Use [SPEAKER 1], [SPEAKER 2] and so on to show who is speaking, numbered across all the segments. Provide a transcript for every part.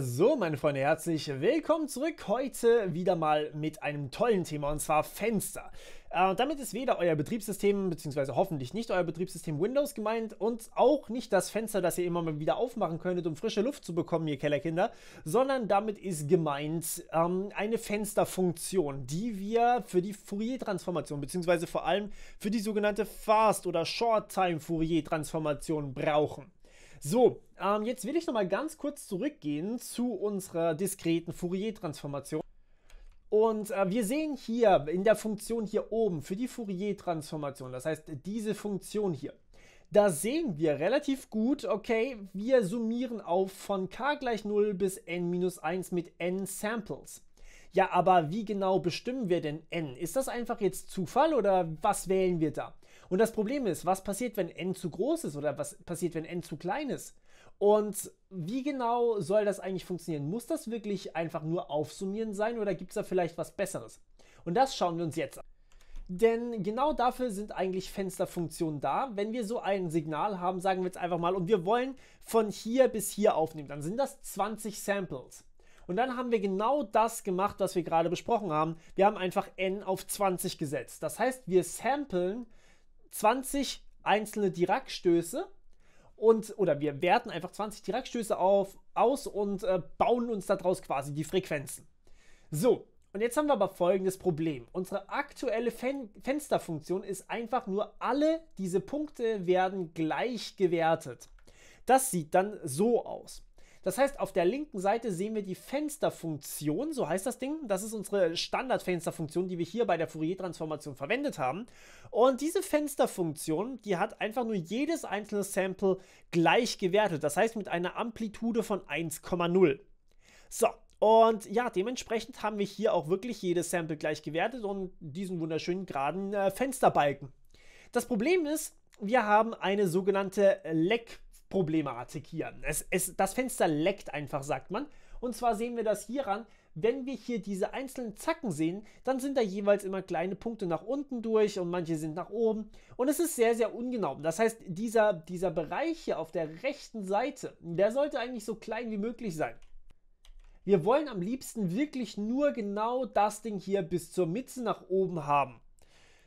[SPEAKER 1] So, meine Freunde, herzlich willkommen zurück. Heute wieder mal mit einem tollen Thema und zwar Fenster. Äh, damit ist weder euer Betriebssystem, beziehungsweise hoffentlich nicht euer Betriebssystem Windows gemeint und auch nicht das Fenster, das ihr immer mal wieder aufmachen könntet, um frische Luft zu bekommen, ihr Kellerkinder, sondern damit ist gemeint ähm, eine Fensterfunktion, die wir für die Fourier-Transformation, beziehungsweise vor allem für die sogenannte Fast- oder Short-Time-Fourier-Transformation brauchen. So, ähm, jetzt will ich nochmal ganz kurz zurückgehen zu unserer diskreten Fourier-Transformation. Und äh, wir sehen hier in der Funktion hier oben für die Fourier-Transformation, das heißt diese Funktion hier, da sehen wir relativ gut, okay, wir summieren auf von k gleich 0 bis n minus 1 mit n Samples. Ja, aber wie genau bestimmen wir denn n? Ist das einfach jetzt Zufall oder was wählen wir da? Und das Problem ist, was passiert, wenn n zu groß ist oder was passiert, wenn n zu klein ist? Und wie genau soll das eigentlich funktionieren? Muss das wirklich einfach nur aufsummieren sein oder gibt es da vielleicht was Besseres? Und das schauen wir uns jetzt an. Denn genau dafür sind eigentlich Fensterfunktionen da. Wenn wir so ein Signal haben, sagen wir jetzt einfach mal, und wir wollen von hier bis hier aufnehmen, dann sind das 20 Samples. Und dann haben wir genau das gemacht, was wir gerade besprochen haben. Wir haben einfach n auf 20 gesetzt. Das heißt, wir samplen 20 einzelne Dirac-Stöße und oder wir werten einfach 20 Dirac-Stöße auf, aus und äh, bauen uns daraus quasi die Frequenzen. So, und jetzt haben wir aber folgendes Problem. Unsere aktuelle Fen Fensterfunktion ist einfach nur, alle diese Punkte werden gleich gewertet. Das sieht dann so aus. Das heißt, auf der linken Seite sehen wir die Fensterfunktion, so heißt das Ding. Das ist unsere Standardfensterfunktion, die wir hier bei der Fourier-Transformation verwendet haben. Und diese Fensterfunktion, die hat einfach nur jedes einzelne Sample gleich gewertet. Das heißt mit einer Amplitude von 1,0. So, und ja, dementsprechend haben wir hier auch wirklich jedes Sample gleich gewertet und diesen wunderschönen geraden äh, Fensterbalken. Das Problem ist, wir haben eine sogenannte Leck Problematik hier. Es, es, das Fenster leckt einfach, sagt man. Und zwar sehen wir das hieran, wenn wir hier diese einzelnen Zacken sehen, dann sind da jeweils immer kleine Punkte nach unten durch und manche sind nach oben. Und es ist sehr, sehr ungenau. Das heißt, dieser, dieser Bereich hier auf der rechten Seite, der sollte eigentlich so klein wie möglich sein. Wir wollen am liebsten wirklich nur genau das Ding hier bis zur Mitte nach oben haben.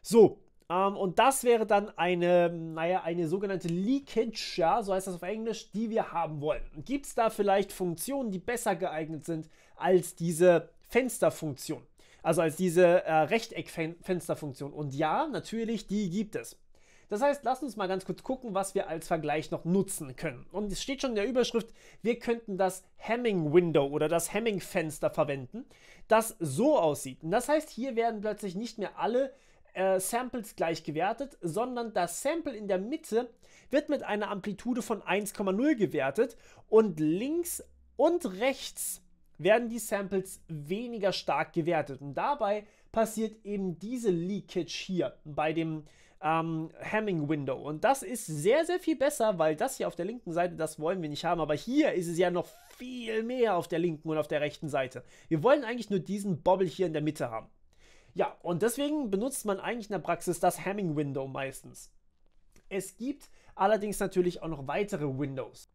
[SPEAKER 1] So, ähm, und das wäre dann eine, naja, eine sogenannte Leakage, ja, so heißt das auf Englisch, die wir haben wollen. Gibt es da vielleicht Funktionen, die besser geeignet sind als diese Fensterfunktion? Also als diese äh, Rechteckfensterfunktion. Und ja, natürlich, die gibt es. Das heißt, lass uns mal ganz kurz gucken, was wir als Vergleich noch nutzen können. Und es steht schon in der Überschrift, wir könnten das Hamming Window oder das Hamming Fenster verwenden, das so aussieht. Und das heißt, hier werden plötzlich nicht mehr alle äh, Samples gleich gewertet, sondern das Sample in der Mitte wird mit einer Amplitude von 1,0 gewertet und links und rechts werden die Samples weniger stark gewertet. Und dabei passiert eben diese Leakage hier bei dem ähm, Hamming Window. Und das ist sehr, sehr viel besser, weil das hier auf der linken Seite, das wollen wir nicht haben. Aber hier ist es ja noch viel mehr auf der linken und auf der rechten Seite. Wir wollen eigentlich nur diesen Bobble hier in der Mitte haben. Ja, und deswegen benutzt man eigentlich in der Praxis das Hamming-Window meistens. Es gibt allerdings natürlich auch noch weitere Windows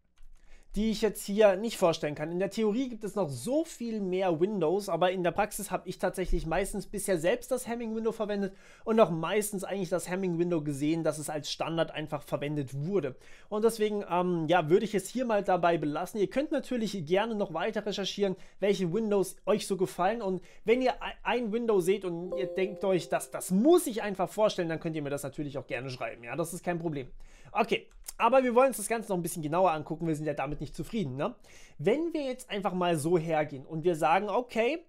[SPEAKER 1] die ich jetzt hier nicht vorstellen kann. In der Theorie gibt es noch so viel mehr Windows, aber in der Praxis habe ich tatsächlich meistens bisher selbst das Hamming-Window verwendet und auch meistens eigentlich das Hamming-Window gesehen, dass es als Standard einfach verwendet wurde. Und deswegen, ähm, ja, würde ich es hier mal dabei belassen. Ihr könnt natürlich gerne noch weiter recherchieren, welche Windows euch so gefallen und wenn ihr ein Window seht und ihr denkt euch, dass das muss ich einfach vorstellen, dann könnt ihr mir das natürlich auch gerne schreiben. Ja, das ist kein Problem. Okay, aber wir wollen uns das Ganze noch ein bisschen genauer angucken. Wir sind ja damit nicht zufrieden. Ne? Wenn wir jetzt einfach mal so hergehen und wir sagen, okay,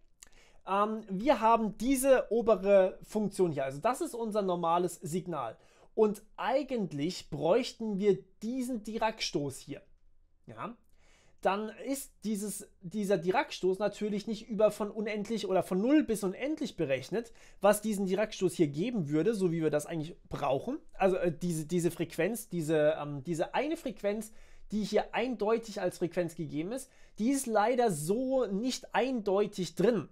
[SPEAKER 1] ähm, wir haben diese obere Funktion hier. Also das ist unser normales Signal. Und eigentlich bräuchten wir diesen Dirac-Stoß hier. Ja? dann ist dieses, dieser Dirac-Stoß natürlich nicht über von unendlich oder von 0 bis unendlich berechnet, was diesen Dirac-Stoß hier geben würde, so wie wir das eigentlich brauchen. Also äh, diese, diese Frequenz, diese, ähm, diese eine Frequenz, die hier eindeutig als Frequenz gegeben ist, die ist leider so nicht eindeutig drin.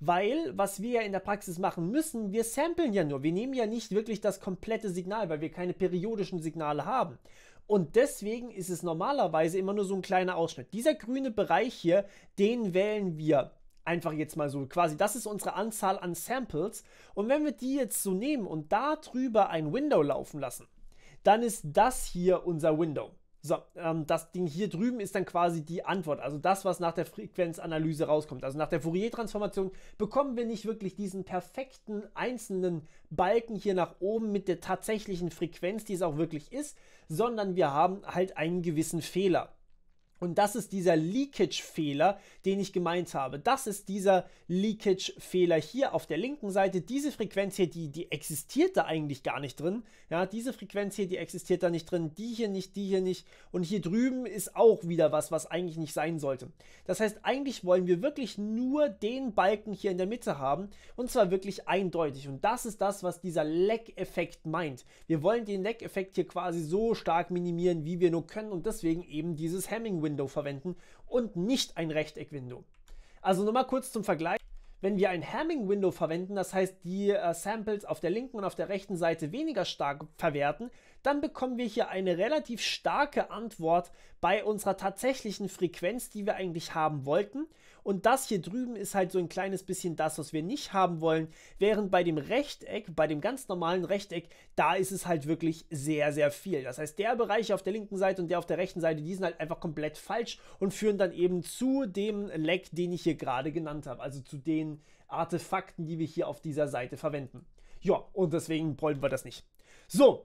[SPEAKER 1] Weil, was wir ja in der Praxis machen müssen, wir samplen ja nur. Wir nehmen ja nicht wirklich das komplette Signal, weil wir keine periodischen Signale haben, und deswegen ist es normalerweise immer nur so ein kleiner Ausschnitt. Dieser grüne Bereich hier, den wählen wir einfach jetzt mal so quasi, das ist unsere Anzahl an Samples. Und wenn wir die jetzt so nehmen und darüber ein Window laufen lassen, dann ist das hier unser Window. So, ähm, das Ding hier drüben ist dann quasi die Antwort, also das, was nach der Frequenzanalyse rauskommt. Also nach der Fourier-Transformation bekommen wir nicht wirklich diesen perfekten einzelnen Balken hier nach oben mit der tatsächlichen Frequenz, die es auch wirklich ist, sondern wir haben halt einen gewissen Fehler. Und das ist dieser Leakage-Fehler, den ich gemeint habe. Das ist dieser Leakage-Fehler hier auf der linken Seite. Diese Frequenz hier, die, die existiert da eigentlich gar nicht drin. Ja, diese Frequenz hier, die existiert da nicht drin. Die hier nicht, die hier nicht. Und hier drüben ist auch wieder was, was eigentlich nicht sein sollte. Das heißt, eigentlich wollen wir wirklich nur den Balken hier in der Mitte haben. Und zwar wirklich eindeutig. Und das ist das, was dieser Leck-Effekt meint. Wir wollen den Leck-Effekt hier quasi so stark minimieren, wie wir nur können. Und deswegen eben dieses Hamming-Window. Window verwenden und nicht ein Rechteck-Window. Also nochmal kurz zum Vergleich. Wenn wir ein Hamming-Window verwenden, das heißt die äh, Samples auf der linken und auf der rechten Seite weniger stark verwerten, dann bekommen wir hier eine relativ starke Antwort bei unserer tatsächlichen Frequenz, die wir eigentlich haben wollten. Und das hier drüben ist halt so ein kleines bisschen das, was wir nicht haben wollen. Während bei dem Rechteck, bei dem ganz normalen Rechteck, da ist es halt wirklich sehr, sehr viel. Das heißt, der Bereich auf der linken Seite und der auf der rechten Seite, die sind halt einfach komplett falsch und führen dann eben zu dem Leck, den ich hier gerade genannt habe. Also zu den Artefakten, die wir hier auf dieser Seite verwenden. Ja, und deswegen wollen wir das nicht. So,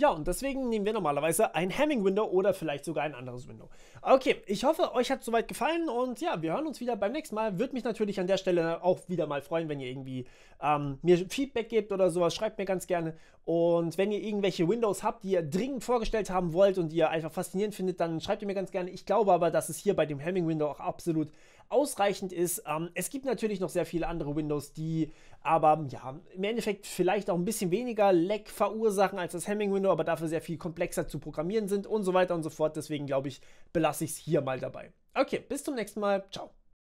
[SPEAKER 1] ja, und deswegen nehmen wir normalerweise ein Hamming-Window oder vielleicht sogar ein anderes Window. Okay, ich hoffe, euch hat es soweit gefallen und ja, wir hören uns wieder beim nächsten Mal. Würde mich natürlich an der Stelle auch wieder mal freuen, wenn ihr irgendwie ähm, mir Feedback gebt oder sowas. Schreibt mir ganz gerne. Und wenn ihr irgendwelche Windows habt, die ihr dringend vorgestellt haben wollt und die ihr einfach faszinierend findet, dann schreibt ihr mir ganz gerne. Ich glaube aber, dass es hier bei dem Hamming-Window auch absolut ausreichend ist. Ähm, es gibt natürlich noch sehr viele andere Windows, die aber ja im Endeffekt vielleicht auch ein bisschen weniger Leck verursachen als das Hemming-Window, aber dafür sehr viel komplexer zu programmieren sind und so weiter und so fort. Deswegen glaube ich, belasse ich es hier mal dabei. Okay, bis zum nächsten Mal. Ciao.